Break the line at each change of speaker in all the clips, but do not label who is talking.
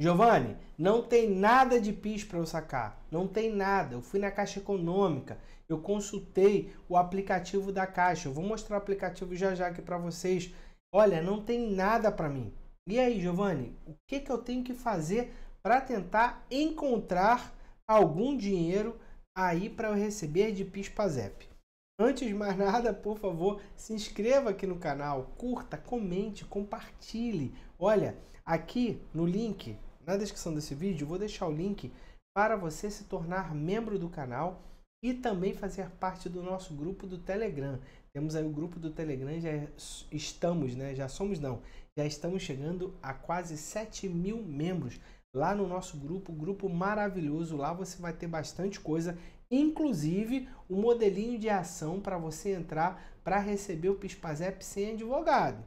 Giovanni, não tem nada de PIS para eu sacar. Não tem nada. Eu fui na Caixa Econômica, eu consultei o aplicativo da Caixa. Eu vou mostrar o aplicativo já já aqui para vocês. Olha, não tem nada para mim. E aí, Giovanni, o que, que eu tenho que fazer para tentar encontrar algum dinheiro aí para eu receber de PIS PASEP? Antes de mais nada, por favor, se inscreva aqui no canal, curta, comente, compartilhe. Olha, aqui no link na descrição desse vídeo vou deixar o link para você se tornar membro do canal e também fazer parte do nosso grupo do Telegram. Temos aí o grupo do Telegram, já é estamos, né? Já somos não, já estamos chegando a quase 7 mil membros lá no nosso grupo, grupo maravilhoso. Lá você vai ter bastante coisa, inclusive o um modelinho de ação para você entrar para receber o PISPAZEP sem advogado.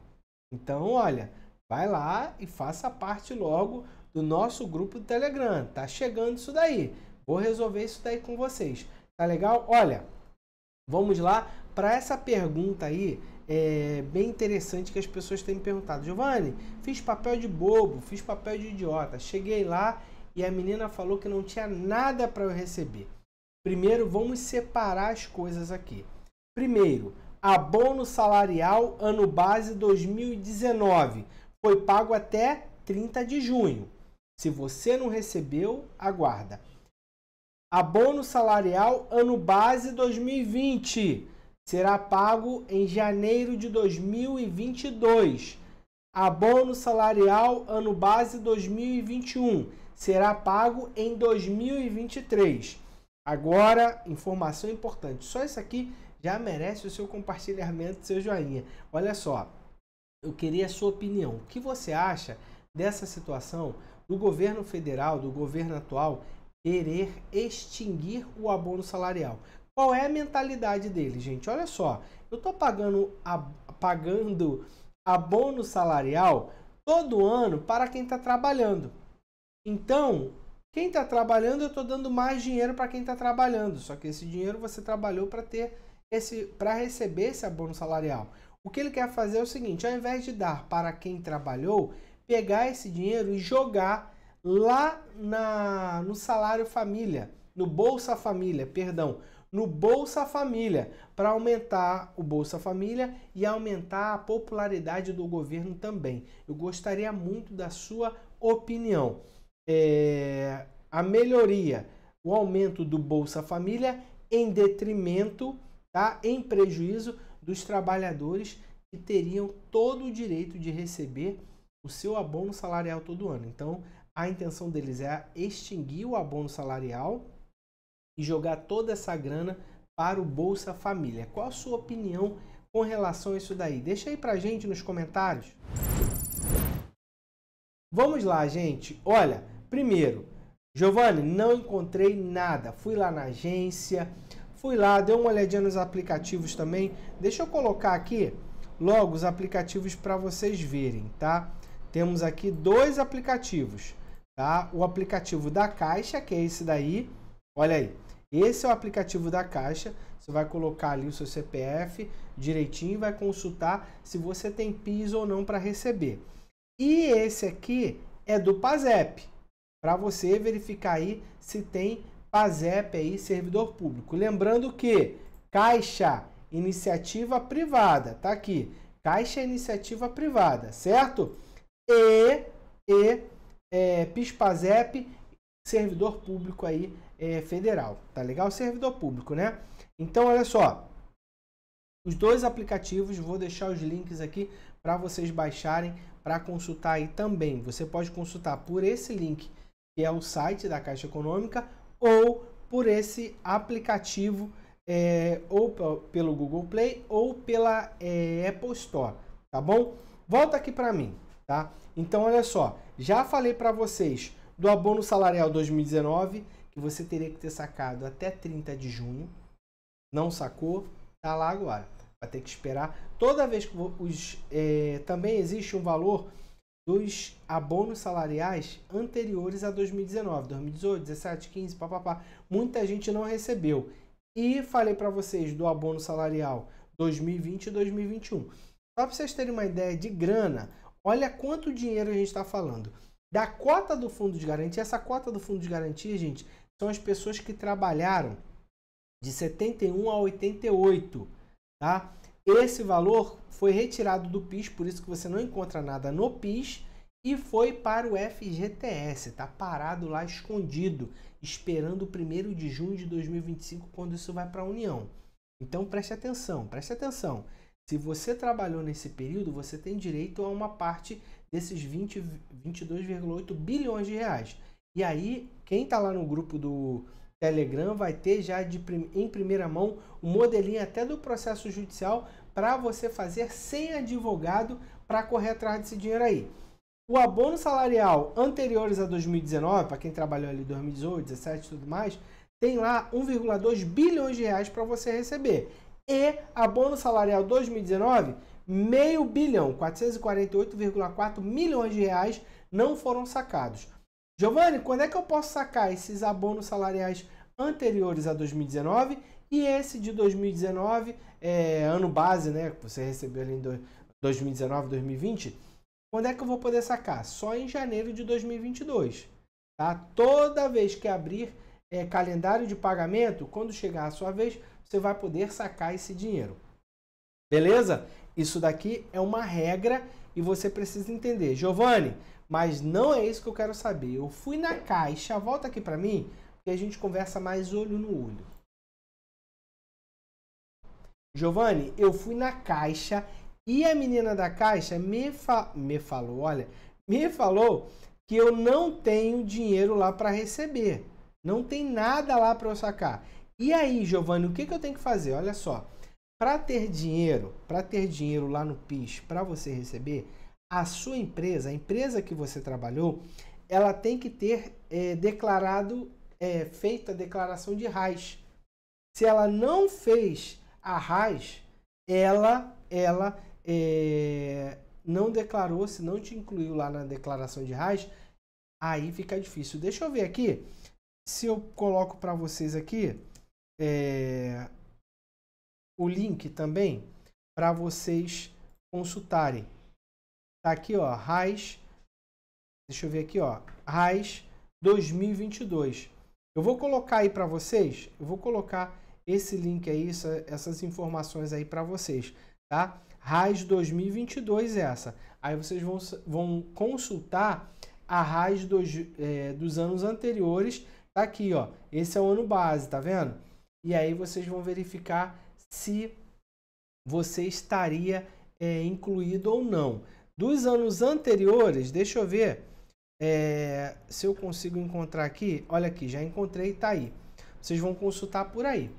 Então, olha, vai lá e faça parte logo do nosso grupo do Telegram. Tá chegando isso daí. Vou resolver isso daí com vocês. Tá legal? Olha, vamos lá para essa pergunta aí. É bem interessante que as pessoas têm me perguntado, Giovanni, fiz papel de bobo, fiz papel de idiota. Cheguei lá e a menina falou que não tinha nada para eu receber. Primeiro, vamos separar as coisas aqui. Primeiro, abono salarial ano base 2019 foi pago até 30 de junho. Se você não recebeu, aguarda. Abono salarial ano base 2020 será pago em janeiro de 2022. Abono salarial ano base 2021 será pago em 2023. Agora, informação importante. Só isso aqui já merece o seu compartilhamento, seu joinha. Olha só, eu queria a sua opinião. O que você acha dessa situação? do governo federal, do governo atual, querer extinguir o abono salarial. Qual é a mentalidade dele, gente? Olha só, eu estou pagando, a pagando abono salarial todo ano para quem está trabalhando. Então, quem está trabalhando, eu estou dando mais dinheiro para quem está trabalhando. Só que esse dinheiro você trabalhou para ter esse, para receber esse abono salarial. O que ele quer fazer é o seguinte: ao invés de dar para quem trabalhou, pegar esse dinheiro e jogar lá na, no salário família, no Bolsa Família, perdão, no Bolsa Família, para aumentar o Bolsa Família e aumentar a popularidade do governo também. Eu gostaria muito da sua opinião. É, a melhoria, o aumento do Bolsa Família em detrimento, tá, em prejuízo dos trabalhadores que teriam todo o direito de receber o seu abono salarial todo ano. Então, a intenção deles é extinguir o abono salarial e jogar toda essa grana para o Bolsa Família. Qual a sua opinião com relação a isso daí? Deixa aí pra gente nos comentários. Vamos lá, gente. Olha, primeiro, Giovanni, não encontrei nada. Fui lá na agência, fui lá, dei uma olhadinha nos aplicativos também. Deixa eu colocar aqui logo os aplicativos para vocês verem, tá? Temos aqui dois aplicativos tá? O aplicativo da Caixa, que é esse daí. Olha aí. Esse é o aplicativo da Caixa. Você vai colocar ali o seu CPF direitinho e vai consultar se você tem PIS ou não para receber. E esse aqui é do PASEP, para você verificar aí se tem PASEP aí, servidor público. Lembrando que Caixa, iniciativa privada, tá aqui. Caixa iniciativa privada, certo? E, e é, PIS-PASEP, servidor público aí é, federal, tá legal? Servidor público, né? Então, olha só, os dois aplicativos, vou deixar os links aqui para vocês baixarem para consultar aí também. Você pode consultar por esse link, que é o site da Caixa Econômica, ou por esse aplicativo, é, ou pelo Google Play, ou pela é, Apple Store, tá bom? Volta aqui para mim, tá? Então, olha só, já falei para vocês do abono salarial 2019, que você teria que ter sacado até 30 de junho. Não sacou? Tá lá agora. Vai ter que esperar. Toda vez que os. É, também existe um valor dos abonos salariais anteriores a 2019, 2018, 17, 15, papapá. Muita gente não recebeu. E falei para vocês do abono salarial 2020 e 2021. Só para vocês terem uma ideia de grana, Olha quanto dinheiro a gente está falando. Da cota do fundo de garantia, essa cota do fundo de garantia, gente, são as pessoas que trabalharam de 71 a 88, tá? Esse valor foi retirado do PIS, por isso que você não encontra nada no PIS e foi para o FGTS, tá parado lá escondido, esperando o 1 de junho de 2025 quando isso vai para a União. Então preste atenção, preste atenção. Se você trabalhou nesse período, você tem direito a uma parte desses 22,8 bilhões de reais. E aí, quem está lá no grupo do Telegram vai ter já de, em primeira mão um modelinho até do processo judicial para você fazer sem advogado para correr atrás desse dinheiro aí. O abono salarial anteriores a 2019, para quem trabalhou ali 2018, 2017 e tudo mais, tem lá 1,2 bilhões de reais para você receber. E abono salarial 2019, meio bilhão, 448,4 milhões de reais não foram sacados. Giovanni, quando é que eu posso sacar esses abonos salariais anteriores a 2019 e esse de 2019, é, ano base, né, que você recebeu ali em 2019, 2020? Quando é que eu vou poder sacar? Só em janeiro de 2022. Tá? Toda vez que abrir é, calendário de pagamento, quando chegar a sua vez, você vai poder sacar esse dinheiro. Beleza? Isso daqui é uma regra e você precisa entender. Giovanni, mas não é isso que eu quero saber. Eu fui na caixa, volta aqui para mim e a gente conversa mais olho no olho. Giovanni, eu fui na caixa e a menina da caixa me, fa me falou, olha, me falou que eu não tenho dinheiro lá para receber. Não tem nada lá para eu sacar. E aí, Giovanni, o que, que eu tenho que fazer? Olha só, para ter dinheiro, para ter dinheiro lá no PIS, para você receber, a sua empresa, a empresa que você trabalhou, ela tem que ter é, declarado, é, feito a declaração de RAIS. Se ela não fez a RAIS, ela, ela é, não declarou, se não te incluiu lá na declaração de RAIS, aí fica difícil. Deixa eu ver aqui, se eu coloco para vocês aqui, é, o link também para vocês consultarem. Tá aqui, ó, RAIS, deixa eu ver aqui, ó, RAIS 2022. Eu vou colocar aí para vocês, eu vou colocar esse link aí, essa, essas informações aí para vocês, tá? RAIS 2022 é essa. Aí vocês vão, vão consultar a RAIS dos, é, dos anos anteriores. Tá aqui, ó. Esse é o ano base, tá vendo? E aí vocês vão verificar se você estaria é, incluído ou não. Dos anos anteriores, deixa eu ver é, se eu consigo encontrar aqui. Olha aqui, já encontrei, tá aí. Vocês vão consultar por aí,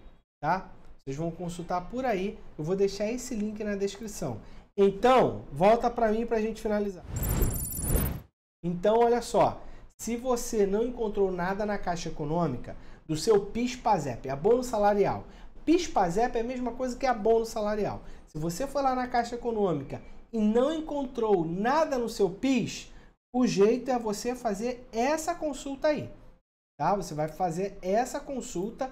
tá? Vocês vão consultar por aí. Eu vou deixar esse link na descrição. Então, volta para mim para a gente finalizar. Então, olha só. Se você não encontrou nada na Caixa Econômica, do seu PIS-PASEP, abono salarial. PIS-PASEP é a mesma coisa que abono salarial. Se você for lá na Caixa Econômica e não encontrou nada no seu PIS, o jeito é você fazer essa consulta aí. Tá? Você vai fazer essa consulta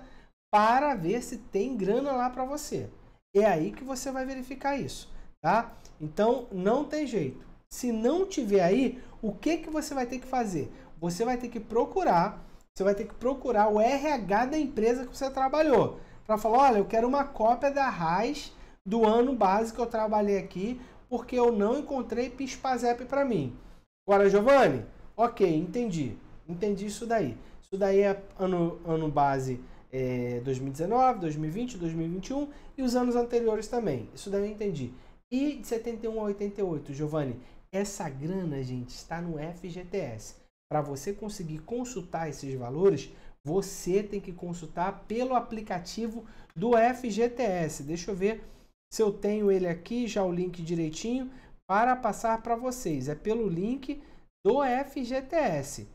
para ver se tem grana lá para você. É aí que você vai verificar isso, tá? Então não tem jeito. Se não tiver aí, o que que você vai ter que fazer? Você vai ter que procurar você vai ter que procurar o RH da empresa que você trabalhou para falar, olha, eu quero uma cópia da RAIS do ano base que eu trabalhei aqui, porque eu não encontrei PIS-PASEP para mim. Agora, Giovanni, ok, entendi. Entendi isso daí. Isso daí é ano, ano base é, 2019, 2020, 2021 e os anos anteriores também. Isso daí eu entendi. E de 71 a 88, Giovanni, essa grana, gente, está no FGTS. Para você conseguir consultar esses valores, você tem que consultar pelo aplicativo do FGTS. Deixa eu ver se eu tenho ele aqui, já o link direitinho, para passar para vocês. É pelo link do FGTS.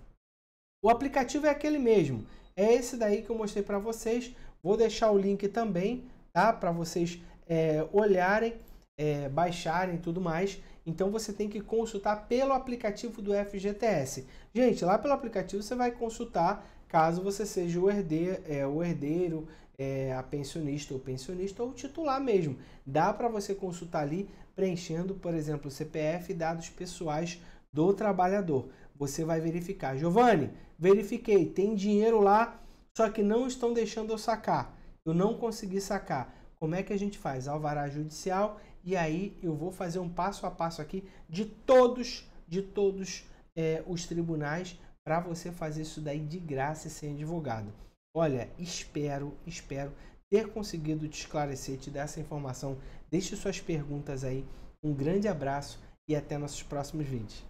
O aplicativo é aquele mesmo. É esse daí que eu mostrei para vocês. Vou deixar o link também, tá? Para vocês é, olharem é, baixarem e tudo mais. Então você tem que consultar pelo aplicativo do FGTS. Gente, lá pelo aplicativo você vai consultar caso você seja o herdeiro, é, o herdeiro é, a pensionista ou pensionista ou titular mesmo. Dá para você consultar ali preenchendo, por exemplo, CPF e dados pessoais do trabalhador. Você vai verificar. Giovanni, verifiquei, tem dinheiro lá, só que não estão deixando eu sacar. Eu não consegui sacar. Como é que a gente faz? Alvará judicial e aí eu vou fazer um passo a passo aqui de todos, de todos é, os tribunais para você fazer isso daí de graça e sem advogado. Olha, espero, espero ter conseguido te esclarecer, te dar essa informação. Deixe suas perguntas aí. Um grande abraço e até nossos próximos vídeos.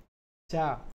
Tchau!